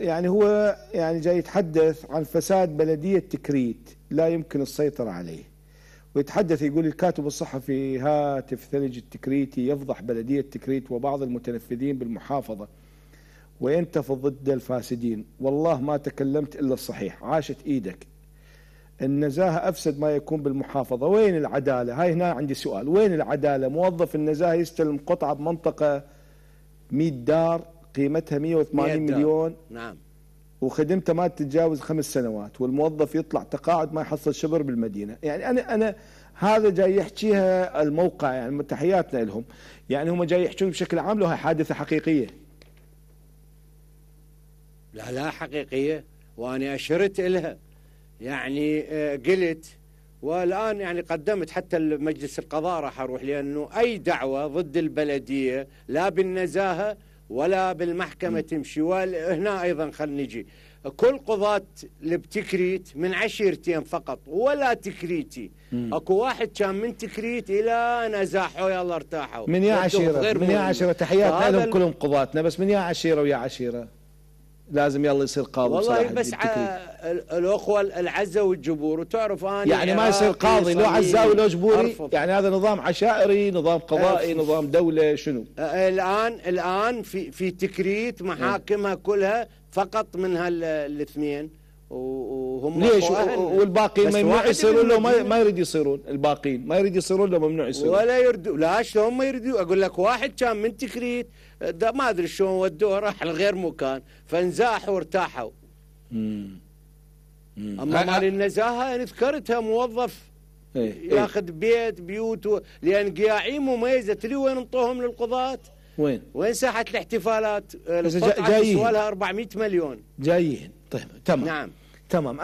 يعني هو يعني جاي يتحدث عن فساد بلدية تكريت لا يمكن السيطرة عليه ويتحدث يقول الكاتب الصحفي هاتف ثلج التكريتي يفضح بلدية تكريت وبعض المتنفذين بالمحافظة وينتفض ضد الفاسدين والله ما تكلمت إلا الصحيح عاشت إيدك النزاهة أفسد ما يكون بالمحافظة وين العدالة هاي هنا عندي سؤال وين العدالة موظف النزاهة يستلم قطعة بمنطقة 100 دار قيمتها 180 مليون نعم وخدمته ما تتجاوز خمس سنوات والموظف يطلع تقاعد ما يحصل شبر بالمدينه يعني انا انا هذا جاي يحكيها الموقع يعني تحياتنا لهم يعني هم جاي يحكون بشكل عام لها حادثه حقيقيه لا لا حقيقيه وانا اشرت لها يعني آه، قلت والان يعني قدمت حتى مجلس القضاء راح اروح لانه اي دعوه ضد البلديه لا بالنزاهه ولا بالمحكمة تمشي ولا هنا أيضا خلينا نجي كل قضاة اللي بتكريت من عشيرتين فقط ولا تكريتي مم. اكو واحد كان من تكريت الى نزاحوا يلا ارتاحوا من يا عشيره من يا عشيره تحياتنا لهم كلهم قضاتنا بس من يا عشيره ويا عشيره لازم يلا يصير قاضي والله بس الاخوه العزه والجبور وتعرف انا يعني ما يصير قاضي لو عزاوي ولو جبوري يعني هذا نظام عشائري نظام قضائي أرفض. نظام دوله شنو الان الان في في تكريت محاكمها كلها فقط من هالاثنين وهم ليش والباقيين ممنوع يصيرون لو ما يريد يصيرون الباقيين ما يريد يصيرون لو ممنوع يصيرون ولا يردوا لا شلون ما يردوا اقول لك واحد كان من تكريت ما ادري شلون ودوه راح لغير مكان فانزاحوا وارتاحوا مم. مم. اما مال النزاهه انا ذكرتها موظف ايه. إيه. ياخذ بيت بيوت لان قياعيم مميزه تدري وين انطوهم للقضاه وين؟ وين ساحة الاحتفالات؟ جايين. سوالها 400 مليون جايين طيب تمام نعم تمام